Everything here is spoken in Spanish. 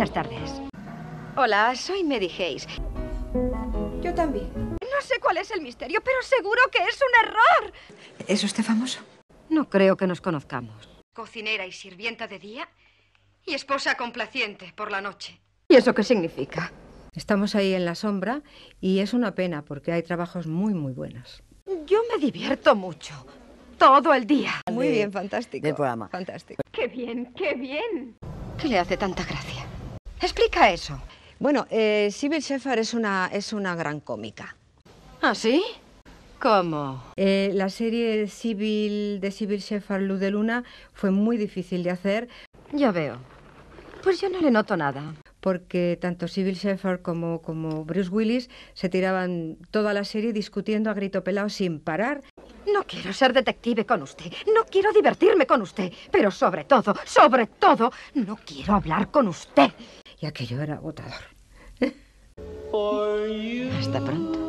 Buenas tardes. Hola, soy Mary Hayes. Yo también. No sé cuál es el misterio, pero seguro que es un error. ¿Es usted famoso? No creo que nos conozcamos. Cocinera y sirvienta de día y esposa complaciente por la noche. ¿Y eso qué significa? Estamos ahí en la sombra y es una pena porque hay trabajos muy, muy buenos. Yo me divierto mucho. Todo el día. Muy bien, fantástico. Del programa. Fantástico. Qué bien, qué bien. ¿Qué le hace tanta gracia? Explica eso. Bueno, eh, Shepard es una, es una gran cómica. ¿Ah, sí? ¿Cómo? Eh, la serie civil de Sibyl Shepard, Luz de Luna, fue muy difícil de hacer. Ya veo. Pues yo no le noto nada. Porque tanto Sibyl Shepard como, como Bruce Willis se tiraban toda la serie discutiendo a grito pelado sin parar. No quiero ser detective con usted, no quiero divertirme con usted, pero sobre todo, sobre todo, no quiero hablar con usted que yo era agotador. Hasta pronto.